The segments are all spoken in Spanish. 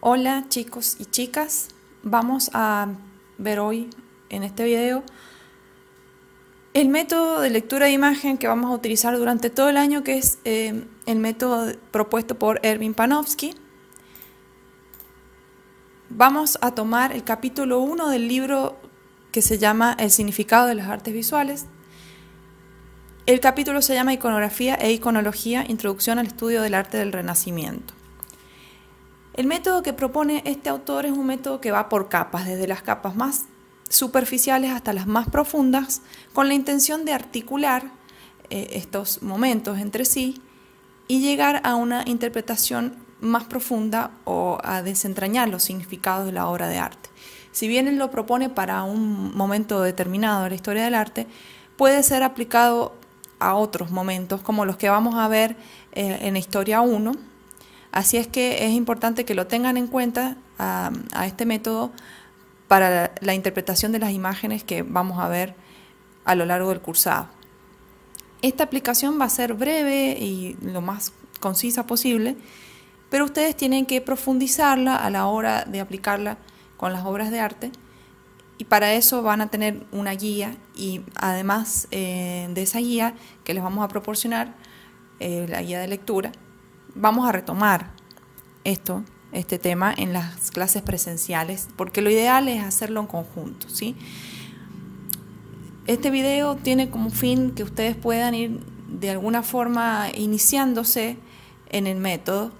Hola chicos y chicas, vamos a ver hoy en este video el método de lectura de imagen que vamos a utilizar durante todo el año que es eh, el método propuesto por Erwin Panofsky. Vamos a tomar el capítulo 1 del libro que se llama El significado de las artes visuales. El capítulo se llama Iconografía e Iconología, Introducción al Estudio del Arte del Renacimiento. El método que propone este autor es un método que va por capas, desde las capas más superficiales hasta las más profundas, con la intención de articular eh, estos momentos entre sí y llegar a una interpretación más profunda o a desentrañar los significados de la obra de arte. Si bien él lo propone para un momento determinado de la historia del arte, puede ser aplicado a otros momentos como los que vamos a ver eh, en Historia 1 Así es que es importante que lo tengan en cuenta um, a, este método para la, interpretación de las imágenes que vamos a ver a lo largo del cursado. Esta aplicación va a ser breve y lo más concisa posible, pero ustedes tienen que profundizarla a la hora de aplicarla con las obras de arte y para eso van a tener una guía y además eh, de esa guía que les vamos a proporcionar, eh, la guía de lectura, vamos a retomar esto, este tema en las clases presenciales, porque lo ideal es hacerlo en conjunto, ¿sí? Este video tiene como fin que ustedes puedan ir de alguna forma iniciándose en el método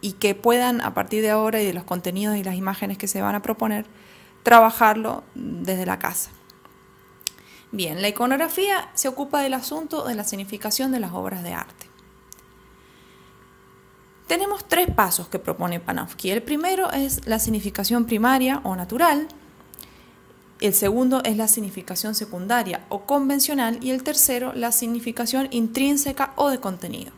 y que puedan a partir de ahora y de los contenidos y las imágenes que se van a proponer, trabajarlo desde la casa. Bien, la iconografía se ocupa del asunto de la significación de las obras de arte. Tenemos tres pasos que propone Panofsky. El primero es la significación primaria o natural, el segundo es la significación secundaria o convencional y el tercero la significación intrínseca o de contenido.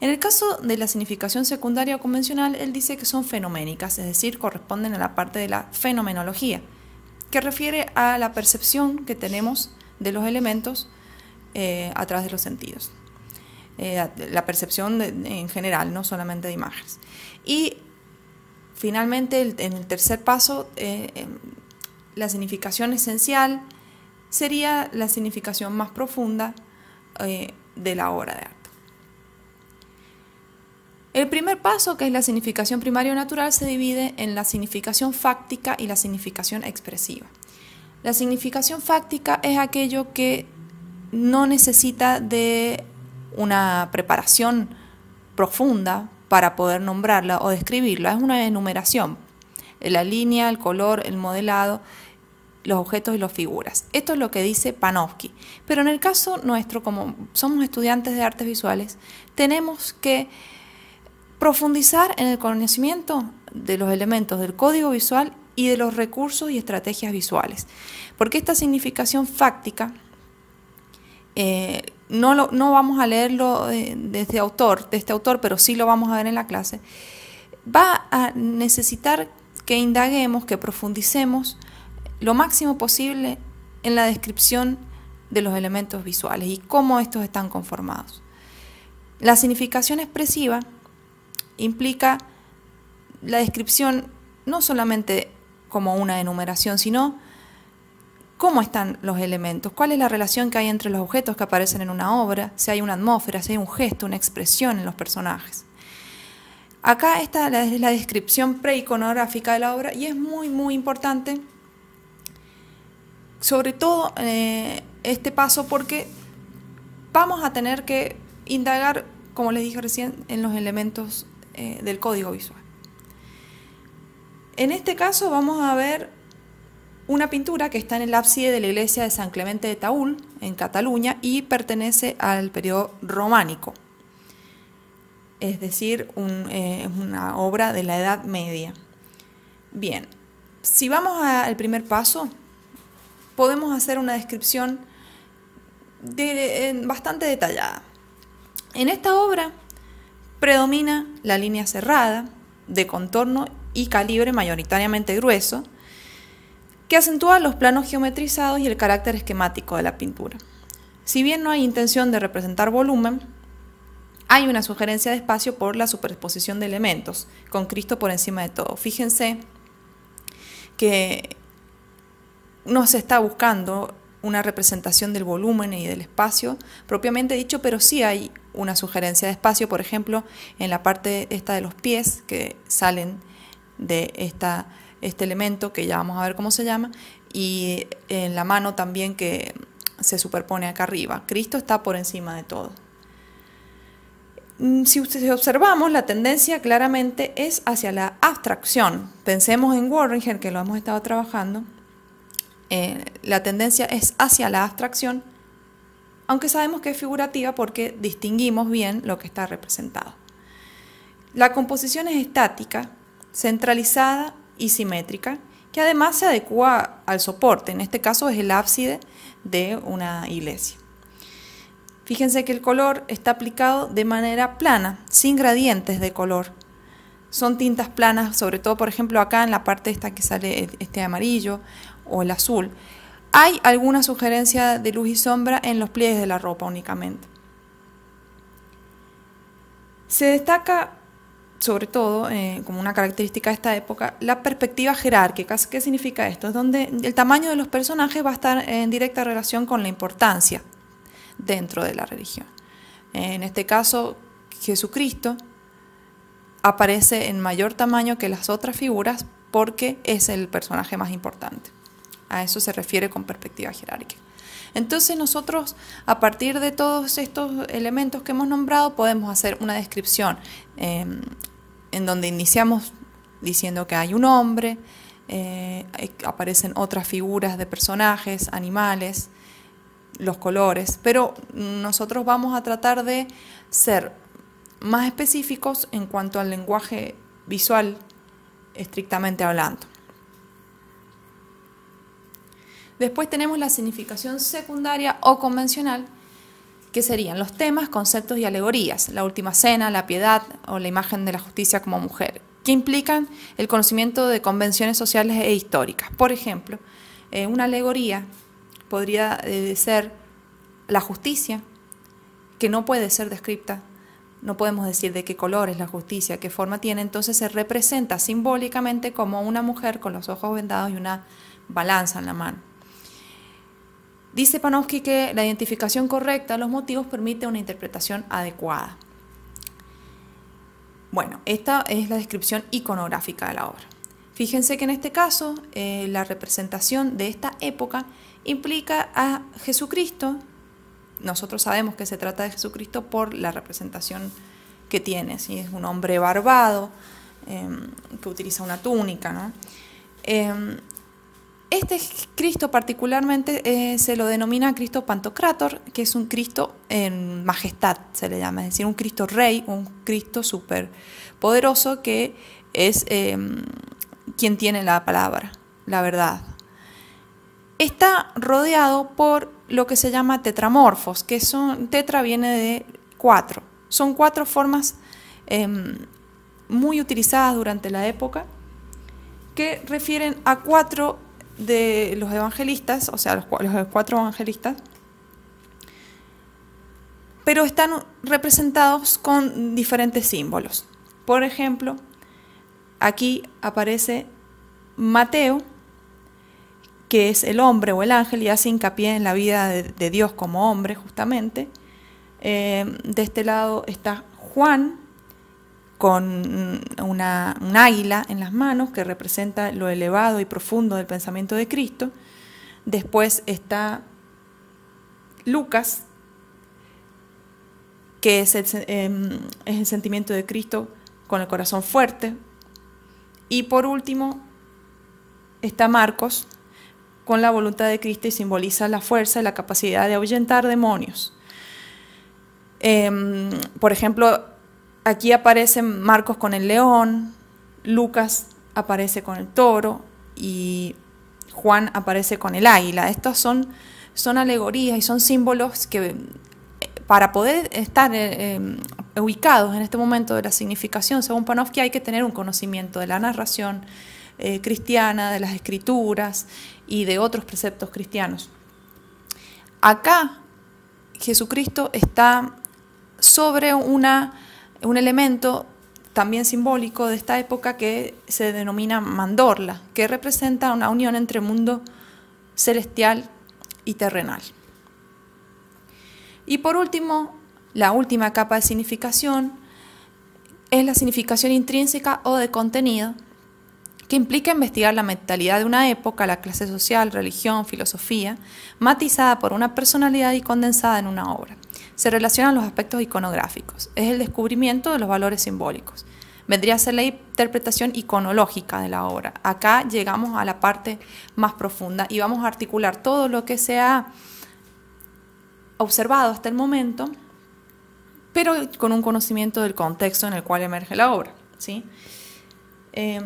En el caso de la significación secundaria o convencional, él dice que son fenoménicas, es decir, corresponden a la parte de la fenomenología, que refiere a la percepción que tenemos de los elementos eh, a través de los sentidos. Eh, la percepción en general, no solamente de imágenes. Y finalmente, en el tercer paso, eh, em, la significación esencial sería la significación más profunda eh, de la obra de arte. El primer paso, que es la significación primaria natural, se divide en la significación fáctica y la significación expresiva. La significación fáctica es aquello que no necesita de una preparación profunda para poder nombrarla o describirla, es una enumeración. La línea, el color, el modelado, los objetos y las figuras. Esto es lo que dice Panofsky. Pero en el caso nuestro, como somos estudiantes de artes visuales, tenemos que profundizar en el conocimiento de los elementos del código visual y de los recursos y estrategias visuales. Porque esta significación fáctica eh, no, vamos a leerlo desde eh, este autor, de este autor, pero sí lo vamos a ver en la clase, va a necesitar que indaguemos, que profundicemos lo máximo posible en la descripción de los elementos visuales y cómo estos están conformados. La significación expresiva implica la descripción no solamente como una enumeración, sino cómo están los elementos, cuál es la relación que hay entre los objetos que aparecen en una obra, si hay una atmósfera, si hay un gesto, una expresión en los personajes. Acá está la, la descripción preiconográfica de la obra y es muy, muy importante, sobre todo eh, este paso, porque vamos a tener que indagar, como les dije recién, en los elementos eh, del código visual. En este caso vamos a ver una pintura que está en el ábside de la iglesia de San Clemente de Taúl, en Cataluña, y pertenece al periodo románico, es decir, eh, es una obra de la Edad Media. Bien, si vamos al primer paso, podemos hacer una descripción bastante detallada. En esta obra predomina la línea cerrada, de contorno y calibre mayoritariamente grueso, que acentúa los planos geometrizados y el carácter esquemático de la pintura. Si bien no hay intención de representar volumen, hay una sugerencia de espacio por la superposición de elementos, con Cristo por encima de todo. Fíjense que no se está buscando una representación del volumen y del espacio propiamente dicho, pero sí hay una sugerencia de espacio, por ejemplo, en la parte esta de los pies que salen de esta este elemento que ya vamos a ver cómo se llama, y en la mano también que se superpone acá arriba. Cristo está por encima de todo. Mm, si ustedes observamos, la tendencia claramente es hacia la abstracción. Pensemos en Warringer, que lo hemos estado trabajando. Eh, la tendencia es hacia la abstracción, aunque sabemos que es figurativa porque distinguimos bien lo que está representado. La composición es estática, centralizada y simétrica, que además se adecua al soporte, en este caso es el ábside de una iglesia. Fíjense que el color está aplicado de manera plana, sin gradientes de color. Son tintas planas, sobre todo por ejemplo acá en la parte esta que sale este amarillo o el azul. Hay alguna sugerencia de luz y sombra en los pliegues de la ropa únicamente. Se destaca sobre todo, eh, como una característica de esta época, la perspectiva jerárquica. ¿Qué significa esto? Es donde el tamaño de los personajes va a estar en directa relación con la importancia dentro de la religión. En este caso, Jesucristo aparece en mayor tamaño que las otras figuras porque es el personaje más importante. A eso se refiere con perspectiva jerárquica. Entonces nosotros, a partir de todos estos elementos que hemos nombrado, podemos hacer una descripción eh, en donde iniciamos diciendo que hay un hombre, eh, aparecen otras figuras de personajes, animales, los colores, pero nosotros vamos a tratar de ser más específicos en cuanto al lenguaje visual, estrictamente hablando. Después tenemos la significación secundaria o convencional, Qué serían los temas, conceptos y alegorías, la última cena, la piedad o la imagen de la justicia como mujer, que implican el conocimiento de convenciones sociales e históricas. Por ejemplo, eh, una alegoría podría eh, ser la justicia, que no puede ser descripta, no podemos decir de qué color es la justicia, qué forma tiene, entonces se representa simbólicamente como una mujer con los ojos vendados y una balanza en la mano. Dice Panofsky que la identificación correcta de los motivos permite una interpretación adecuada. Bueno, esta es la descripción iconográfica de la obra. Fíjense que en este caso eh, la representación de esta época implica a Jesucristo. Nosotros sabemos que se trata de Jesucristo por la representación que tiene. si Es un hombre barbado em, que utiliza una túnica. Em, este Cristo particularmente eh, se lo denomina Cristo Pantocrator, que es un Cristo en majestad, se le llama, es decir, un Cristo rey, un Cristo poderoso que es em, quien tiene la palabra, la verdad. Está rodeado por lo que se llama tetramorfos, que son, tetra viene de cuatro. Son cuatro formas em, muy utilizadas durante la época que refieren a cuatro de los evangelistas, o sea, los, cuatro evangelistas, pero están representados con diferentes símbolos. Por ejemplo, aquí aparece Mateo, que es el hombre o el ángel, y hace hincapié en la vida de, Dios como hombre, justamente. Eh, de este lado está Juan, con mm, una, un águila en las manos que representa lo elevado y profundo del pensamiento de Cristo. Después está Lucas, que em, es el, sentimiento de Cristo con el corazón fuerte. Y por último está Marcos, con la voluntad de Cristo y simboliza la fuerza y la capacidad de ahuyentar demonios. Em, por ejemplo, Aquí aparecen Marcos con el león, Lucas aparece con el toro y Juan aparece con el águila. Estas son, son alegorías y son símbolos que eh, para poder estar eh, eh, ubicados en este momento de la significación, según Panofsky, hay que tener un conocimiento de la narración cristiana, de las escrituras y de otros preceptos cristianos. Acá Jesucristo está sobre una un elemento también simbólico de esta época que se denomina mandorla, que representa una unión entre mundo celestial y terrenal. Y por último, la última capa de significación es la significación intrínseca o de contenido, que implica investigar la mentalidad de una época, la clase social, religión, filosofía, matizada por una personalidad y condensada en una obra. Se relacionan los aspectos iconográficos, es el descubrimiento de los valores simbólicos. Vendría a ser la interpretación iconológica de la obra. Acá llegamos a la parte más profunda y vamos a articular todo lo que se ha observado hasta el momento, pero con un conocimiento del contexto en el cual emerge la obra. ¿sí? Eh,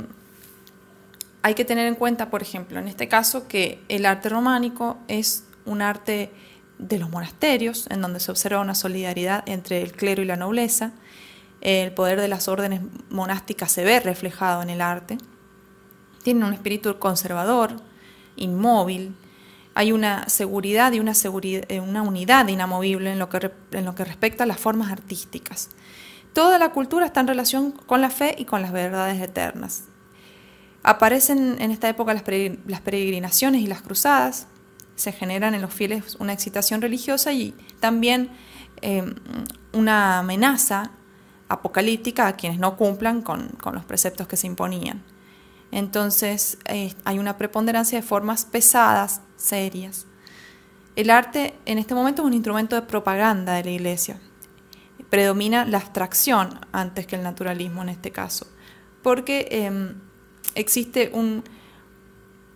hay que tener en cuenta, por ejemplo, en este caso, que el arte románico es un arte de los monasterios, en donde se observa una solidaridad entre el clero y la nobleza. El poder de las órdenes monásticas se ve reflejado en el arte. Tiene un espíritu conservador, inmóvil. Hay una seguridad y una, eh, unidad inamovible en lo que respecta a las formas artísticas. Toda la cultura está en relación con la fe y con las verdades eternas. Aparecen en esta época las, peregrinaciones y las cruzadas, se generan en los fieles una excitación religiosa y también em, una amenaza apocalíptica a quienes no cumplan con, los preceptos que se imponían. Entonces eh, hay una preponderancia de formas pesadas, serias. El arte en este momento es un instrumento de propaganda de la iglesia. Predomina la abstracción antes que el naturalismo en este caso, porque em, existe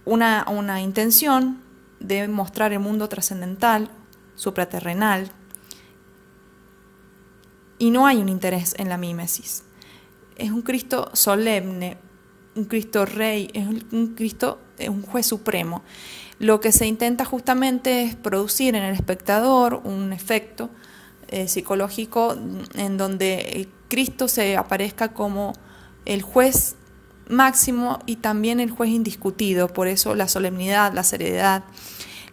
una, intención de mostrar el mundo trascendental, supraterrenal, y no hay un interés en la mímesis. Es un Cristo solemne, un Cristo rey, es un Cristo, es un juez supremo. Lo que se intenta justamente es producir en el espectador un efecto eh, psicológico en donde Cristo se aparezca como el juez máximo y también el juez indiscutido. Por eso la solemnidad, la seriedad,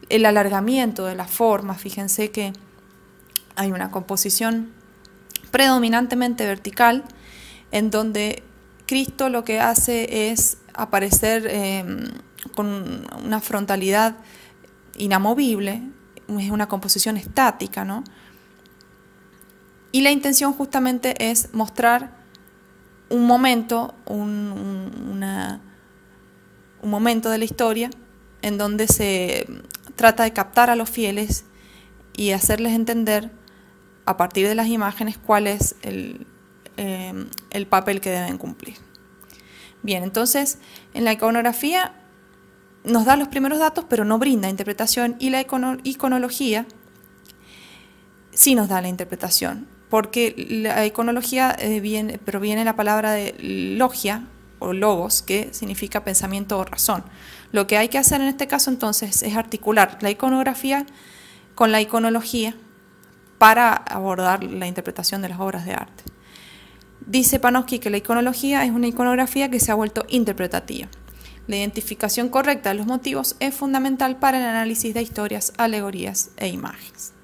el alargamiento de las formas. Fíjense que hay una composición predominantemente vertical en donde Cristo lo que hace es aparecer em, con una frontalidad inamovible, es una composición estática, ¿no? Y la intención justamente es mostrar un momento, un, momento de la historia en donde se trata de captar a los fieles y hacerles entender a partir de las imágenes cuál es el, em, papel que deben cumplir. Bien, entonces en la iconografía nos da los primeros datos, pero no brinda interpretación y la iconología sí nos da la interpretación porque la iconología eh, proviene de la palabra de logia o logos, que significa pensamiento o razón. Lo que hay que hacer en este caso entonces es articular la iconografía con la iconología para abordar la interpretación de las obras de arte. Dice Panofsky que la iconología es una iconografía que se ha vuelto interpretativa. La identificación correcta de los motivos es fundamental para el análisis de historias, alegorías e imágenes.